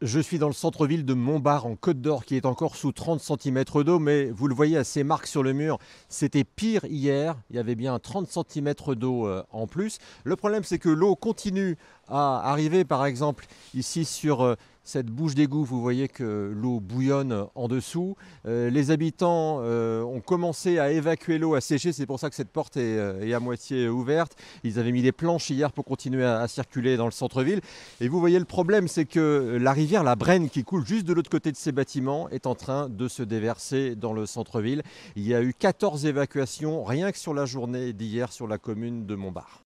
Je suis dans le centre-ville de Montbard en Côte d'Or qui est encore sous 30 cm d'eau, mais vous le voyez à ces marques sur le mur, c'était pire hier, il y avait bien 30 cm d'eau euh, en plus. Le problème c'est que l'eau continue à arriver par exemple ici sur euh, cette bouche d'égout, vous voyez que l'eau bouillonne en dessous. Euh, les habitants euh, ont commencé à évacuer l'eau, à sécher, c'est pour ça que cette porte est, à moitié ouverte. Ils avaient mis des planches hier pour continuer à, à circuler dans le centre-ville. Et vous voyez le problème, c'est que la rivière, la Brenne, qui coule juste de l'autre côté de ces bâtiments, est en train de se déverser dans le centre-ville. Il y a eu 14 évacuations rien que sur la journée d'hier sur la commune de Montbard.